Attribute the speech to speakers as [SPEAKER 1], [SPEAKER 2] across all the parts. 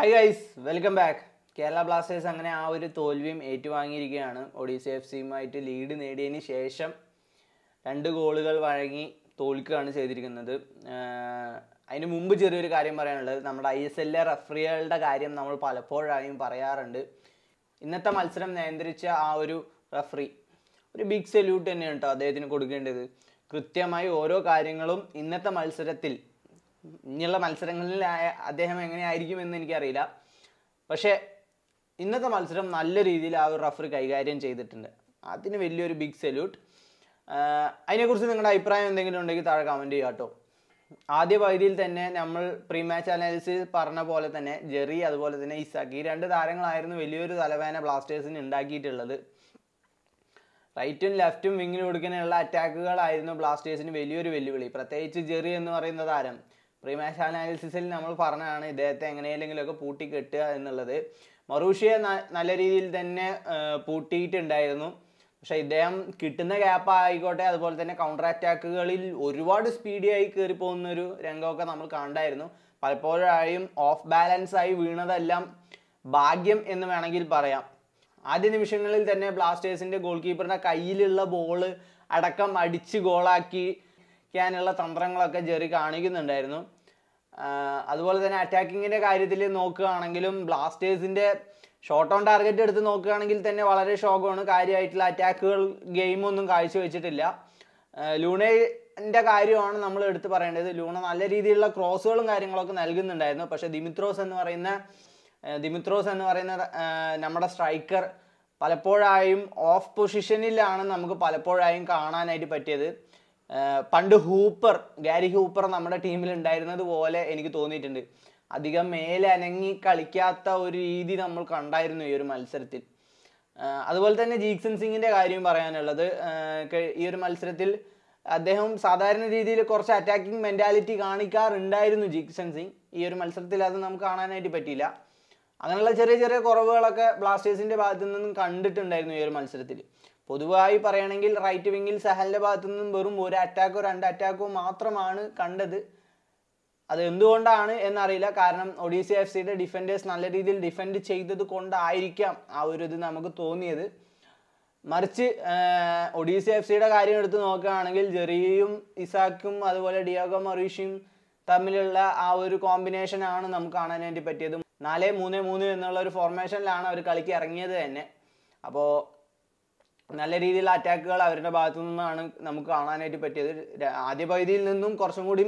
[SPEAKER 1] hi guys welcome back Kerala Blasters അങ്ങനെ ആ ഒരു തോൽവിയും ഏറ്റുവാങ്ങിയിരിക്കുകയാണ് ഒഡീസ എഫ് സിയുമായിട്ട് ലീഡ് നേടിയതിന് ശേഷം രണ്ട് ഗോളുകൾ വഴങ്ങി തോൽക്കുകയാണ് ചെയ്തിരിക്കുന്നത് അതിന് മുമ്പ് ചെറിയൊരു കാര്യം പറയാനുള്ളത് നമ്മുടെ ഐ എസ് എ റഫറികളുടെ കാര്യം നമ്മൾ പലപ്പോഴായും പറയാറുണ്ട് ഇന്നത്തെ മത്സരം നിയന്ത്രിച്ച ആ ഒരു റഫറി ഒരു ബിഗ് സല്യൂട്ട് തന്നെയാണ് കേട്ടോ അദ്ദേഹത്തിന് കൊടുക്കേണ്ടത് കൃത്യമായി ഓരോ കാര്യങ്ങളും ഇന്നത്തെ മത്സരത്തിൽ ഇനിയുള്ള മത്സരങ്ങളിൽ അദ്ദേഹം എങ്ങനെയായിരിക്കും എന്ന് എനിക്കറിയില്ല പക്ഷേ ഇന്നത്തെ മത്സരം നല്ല രീതിയിൽ ആ ഒരു റഫറി കൈകാര്യം ചെയ്തിട്ടുണ്ട് അതിന് വലിയൊരു ബിഗ് സല്യൂട്ട് അതിനെക്കുറിച്ച് നിങ്ങളുടെ അഭിപ്രായം എന്തെങ്കിലും ഉണ്ടെങ്കിൽ താഴെ കമൻറ്റ് ചെയ്യുക കേട്ടോ ആദ്യ പകുതിയിൽ തന്നെ നമ്മൾ പ്രീ മാച്ച് അനാലിസിസ് പറഞ്ഞ പോലെ തന്നെ ജെറി അതുപോലെ തന്നെ ഇസാക്ക് ഈ രണ്ട് താരങ്ങളായിരുന്നു വലിയൊരു തലവേന ബ്ലാസ്റ്റേഴ്സിന് ഉണ്ടാക്കിയിട്ടുള്ളത് റൈറ്റും ലെഫ്റ്റും വിങ്ങിൽ കൊടുക്കാനുള്ള അറ്റാക്കുകളായിരുന്നു ബ്ലാസ്റ്റേഴ്സിന് വലിയൊരു വെല്ലുവിളി പ്രത്യേകിച്ച് ജെറി എന്ന് പറയുന്ന താരം പ്രീ മാച്ച് അനാലിസിസിൽ നമ്മൾ പറഞ്ഞതാണ് ഇദ്ദേഹത്തെ എങ്ങനെയെങ്കിലുമൊക്കെ പൂട്ടി കെട്ടുക എന്നുള്ളത് മറൂഷിയെ നല്ല രീതിയിൽ തന്നെ പൂട്ടിയിട്ടുണ്ടായിരുന്നു പക്ഷെ ഇദ്ദേഹം കിട്ടുന്ന ഗ്യാപ്പ് ആയിക്കോട്ടെ അതുപോലെ തന്നെ കൗണ്ടർ അറ്റാക്കുകളിൽ ഒരുപാട് സ്പീഡിയായി കയറി പോകുന്ന ഒരു രംഗമൊക്കെ നമ്മൾ കണ്ടായിരുന്നു പലപ്പോഴായും ഓഫ് ബാലൻസ് ആയി വീണതെല്ലാം ഭാഗ്യം എന്ന് വേണമെങ്കിൽ പറയാം ആദ്യ നിമിഷങ്ങളിൽ തന്നെ ബ്ലാസ്റ്റേഴ്സിൻ്റെ ഗോൾ കീപ്പറിൻ്റെ കയ്യിലുള്ള ബോള് അടക്കം അടിച്ച് ഗോളാക്കി ക്കാനുള്ള തന്ത്രങ്ങളൊക്കെ ജെറി കാണിക്കുന്നുണ്ടായിരുന്നു അതുപോലെ തന്നെ അറ്റാക്കിങ്ങിൻ്റെ കാര്യത്തിൽ നോക്കുകയാണെങ്കിലും ബ്ലാസ്റ്റേഴ്സിൻ്റെ ഷോട്ട് ഓൺ ടാർഗറ്റ് എടുത്ത് നോക്കുകയാണെങ്കിൽ തന്നെ വളരെ ഷോക്കാണ് കാര്യമായിട്ടുള്ള അറ്റാക്കുകൾ ഗെയിമൊന്നും കാഴ്ചവെച്ചിട്ടില്ല ലൂണയുടെ കാര്യമാണ് നമ്മൾ എടുത്ത് പറയേണ്ടത് ലൂണ നല്ല രീതിയിലുള്ള ക്രോസുകളും കാര്യങ്ങളൊക്കെ നൽകുന്നുണ്ടായിരുന്നു പക്ഷേ ദിമിത്രോസ് എന്ന് പറയുന്ന ദിമിത്രോസ് എന്ന് പറയുന്ന നമ്മുടെ സ്ട്രൈക്കർ പലപ്പോഴായും ഓഫ് പൊസിഷനിലാണ് നമുക്ക് പലപ്പോഴായും കാണാനായിട്ട് പറ്റിയത് പണ്ട് ഹൂപ്പർ ഗാരി ഹൂപ്പർ നമ്മുടെ ടീമിൽ ഉണ്ടായിരുന്നത് പോലെ എനിക്ക് തോന്നിയിട്ടുണ്ട് അധികം മേലെ അനങ്ങി കളിക്കാത്ത ഒരു രീതി നമ്മൾ കണ്ടായിരുന്നു ഈ ഒരു മത്സരത്തിൽ അതുപോലെ തന്നെ ജീക്സൺ സിംഗിൻ്റെ കാര്യം പറയാനുള്ളത് ഈ ഒരു മത്സരത്തിൽ അദ്ദേഹം സാധാരണ രീതിയിൽ കുറച്ച് അറ്റാക്കിംഗ് മെൻറ്റാലിറ്റി കാണിക്കാറുണ്ടായിരുന്നു ജീക്സൺ സിംഗ് ഈ ഒരു മത്സരത്തിൽ അത് നമുക്ക് കാണാനായിട്ട് പറ്റിയില്ല അങ്ങനെയുള്ള ചെറിയ ചെറിയ കുറവുകളൊക്കെ ബ്ലാസ്റ്റേഴ്സിൻ്റെ ഭാഗത്തു നിന്നും കണ്ടിട്ടുണ്ടായിരുന്നു ഈ ഒരു മത്സരത്തിൽ പൊതുവായി പറയുകയാണെങ്കിൽ റൈറ്റ് വിങ്ങിൽ സഹലിൻ്റെ ഭാഗത്തു നിന്നും വെറും ഒരു അറ്റാക്കോ രണ്ട് അറ്റാക്കോ മാത്രമാണ് കണ്ടത് അത് എന്തുകൊണ്ടാണ് എന്നറിയില്ല കാരണം ഒഡീസി എഫ് സിയുടെ ഡിഫൻഡേഴ്സ് നല്ല രീതിയിൽ ഡിഫെൻഡ് ചെയ്തത് കൊണ്ടായിരിക്കാം ആ ഒരു ഇത് നമുക്ക് തോന്നിയത് മറിച്ച് ഒഡീസി എഫ് സിയുടെ കാര്യം എടുത്ത് നോക്കുകയാണെങ്കിൽ ജെറിയും ഇസാക്കും അതുപോലെ ഡിയാഗോ മറീഷും തമ്മിലുള്ള ആ ഒരു കോമ്പിനേഷനാണ് നമുക്ക് കാണാൻ വേണ്ടി പറ്റിയത് നാല് മൂന്ന് മൂന്ന് എന്നുള്ള ഒരു ഫോർമേഷനിലാണ് അവർ കളിക്ക് ഇറങ്ങിയത് തന്നെ അപ്പോൾ നല്ല രീതിയിലുള്ള അറ്റാക്കുകൾ അവരുടെ ഭാഗത്തു നിന്നാണ് നമുക്ക് കാണാനായിട്ട് പറ്റിയത് ആദ്യ പകുതിയിൽ നിന്നും കുറച്ചും കൂടി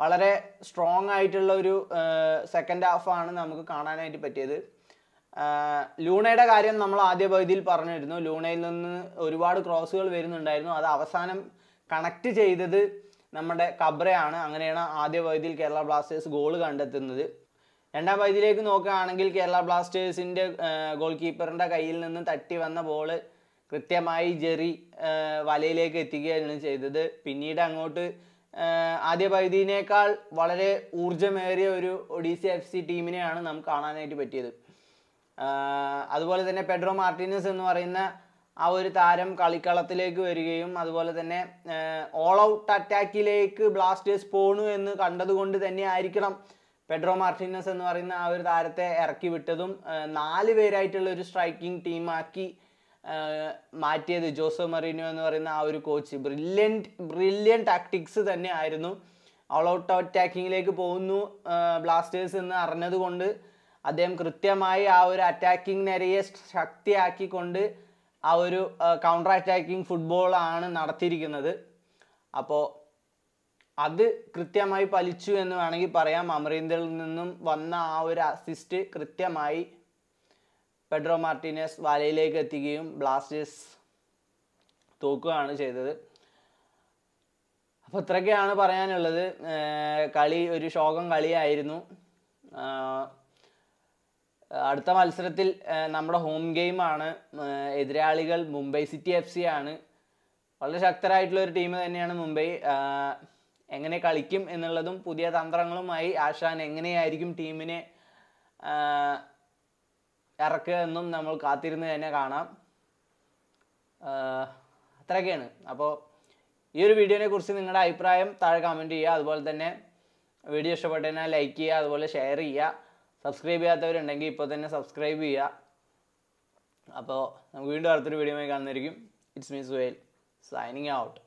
[SPEAKER 1] വളരെ സ്ട്രോങ് ആയിട്ടുള്ള ഒരു സെക്കൻഡ് ഹാഫാണ് നമുക്ക് കാണാനായിട്ട് പറ്റിയത് ലൂണയുടെ കാര്യം നമ്മൾ ആദ്യ പകുതിയിൽ പറഞ്ഞിരുന്നു ലൂണയിൽ നിന്ന് ഒരുപാട് ക്രോസുകൾ വരുന്നുണ്ടായിരുന്നു അത് അവസാനം കണക്ട് ചെയ്തത് നമ്മുടെ കബ്രയാണ് അങ്ങനെയാണ് ആദ്യ പകുതിയിൽ കേരള ബ്ലാസ്റ്റേഴ്സ് ഗോൾ കണ്ടെത്തുന്നത് രണ്ടാം പകുതിയിലേക്ക് നോക്കുകയാണെങ്കിൽ കേരള ബ്ലാസ്റ്റേഴ്സിൻ്റെ ഗോൾ കീപ്പറിൻ്റെ കയ്യിൽ നിന്ന് തട്ടി വന്ന ബോള് കൃത്യമായി ജെറി വലയിലേക്ക് എത്തിക്കുകയാണ് ചെയ്തത് പിന്നീട് അങ്ങോട്ട് ആദ്യ പകുതിയിനേക്കാൾ വളരെ ഊർജമേറിയ ഒരു ഒഡീസി എഫ് സി ടീമിനെയാണ് നമുക്ക് കാണാനായിട്ട് പറ്റിയത് അതുപോലെ തന്നെ പെഡ്രോ മാർട്ടിനസ് എന്ന് പറയുന്ന ആ ഒരു താരം കളിക്കളത്തിലേക്ക് വരികയും അതുപോലെ തന്നെ ഓൾ ഔട്ട് അറ്റാക്കിലേക്ക് ബ്ലാസ്റ്റേഴ്സ് പോണു എന്ന് കണ്ടതുകൊണ്ട് തന്നെ ആയിരിക്കണം പെഡ്രോ മാർട്ടിനസ് എന്ന് പറയുന്ന ആ ഒരു താരത്തെ ഇറക്കി വിട്ടതും നാല് പേരായിട്ടുള്ള ഒരു സ്ട്രൈക്കിംഗ് ടീമാക്കി മാറ്റിയത് ജോസോ മറീനോ എന്ന് പറയുന്ന ആ ഒരു കോച്ച് ബ്രില്യൻറ്റ് ബ്രില്യൻറ്റ് ടാക്ടിക്സ് തന്നെ ആയിരുന്നു ഓൾ ഔട്ട് അറ്റാക്കിങ്ങിലേക്ക് പോകുന്നു ബ്ലാസ്റ്റേഴ്സ് എന്ന് അറിഞ്ഞതുകൊണ്ട് അദ്ദേഹം കൃത്യമായി ആ ഒരു അറ്റാക്കിംഗ് നിരയെ ശക്തിയാക്കിക്കൊണ്ട് ആ ഒരു കൗണ്ടർ അറ്റാക്കിംഗ് ഫുട്ബോളാണ് നടത്തിയിരിക്കുന്നത് അപ്പോൾ അത് കൃത്യമായി പലിച്ചു എന്ന് വേണമെങ്കിൽ പറയാം അമരീന്ദറിൽ നിന്നും വന്ന ആ ഒരു അസിസ്റ്റ് കൃത്യമായി പെഡ്രോ മാർട്ടിനസ് വലയിലേക്ക് എത്തിക്കുകയും ബ്ലാസ്റ്റേഴ്സ് തോക്കുകയാണ് ചെയ്തത് അപ്പോൾ ഇത്രയൊക്കെയാണ് പറയാനുള്ളത് കളി ഒരു ശോകം കളിയായിരുന്നു അടുത്ത മത്സരത്തിൽ നമ്മുടെ ഹോം ഗെയിമാണ് എതിരാളികൾ മുംബൈ സിറ്റി എഫ് സി ആണ് വളരെ ശക്തരായിട്ടുള്ള ഒരു ടീം തന്നെയാണ് മുംബൈ എങ്ങനെ കളിക്കും എന്നുള്ളതും പുതിയ തന്ത്രങ്ങളുമായി ആശാൻ എങ്ങനെയായിരിക്കും ടീമിനെ ഇറക്കുക എന്നും നമ്മൾ കാത്തിരുന്ന് തന്നെ കാണാം അത്രയൊക്കെയാണ് അപ്പോൾ ഈ ഒരു വീഡിയോനെ കുറിച്ച് നിങ്ങളുടെ അഭിപ്രായം താഴെ കമൻറ്റ് ചെയ്യുക അതുപോലെ തന്നെ വീഡിയോ ഇഷ്ടപ്പെട്ടതിനാൽ ലൈക്ക് ചെയ്യുക അതുപോലെ ഷെയർ ചെയ്യുക സബ്സ്ക്രൈബ് ചെയ്യാത്തവരുണ്ടെങ്കിൽ ഇപ്പോൾ തന്നെ സബ്സ്ക്രൈബ് ചെയ്യുക അപ്പോൾ നമുക്ക് വീണ്ടും അടുത്തൊരു വീഡിയോ കാണുന്നതായിരിക്കും it's me Suhail signing out